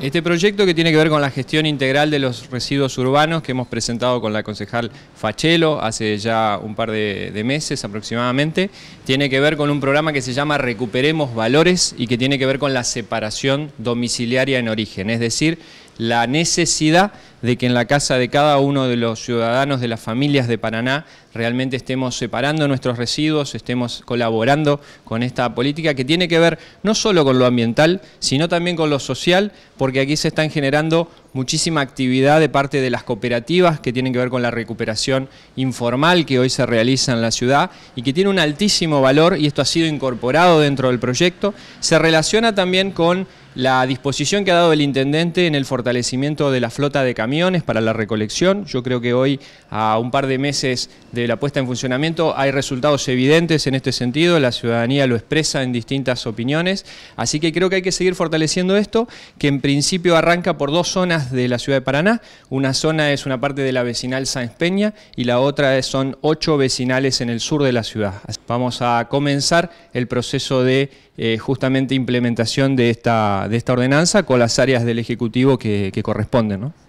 Este proyecto que tiene que ver con la gestión integral de los residuos urbanos que hemos presentado con la concejal Fachelo hace ya un par de, meses aproximadamente, tiene que ver con un programa que se llama Recuperemos Valores y que tiene que ver con la separación domiciliaria en origen, es decir, la necesidad de que en la casa de cada uno de los ciudadanos de las familias de Paraná realmente estemos separando nuestros residuos, estemos colaborando con esta política que tiene que ver no solo con lo ambiental, sino también con lo social, porque aquí se están generando muchísima actividad de parte de las cooperativas que tienen que ver con la recuperación informal que hoy se realiza en la ciudad y que tiene un altísimo valor y esto ha sido incorporado dentro del proyecto. Se relaciona también con la disposición que ha dado el intendente en el fortalecimiento de la flota de camiones para la recolección. Yo creo que hoy, a un par de meses de la puesta en funcionamiento, hay resultados evidentes en este sentido, la ciudadanía lo expresa en distintas opiniones, así que creo que hay que seguir fortaleciendo esto, que en principio arranca por dos zonas de la ciudad de Paraná. Una zona es una parte de la vecinal San Peña y la otra son ocho vecinales en el sur de la ciudad. Vamos a comenzar el proceso de eh, justamente implementación de esta, ordenanza con las áreas del Ejecutivo que, corresponden.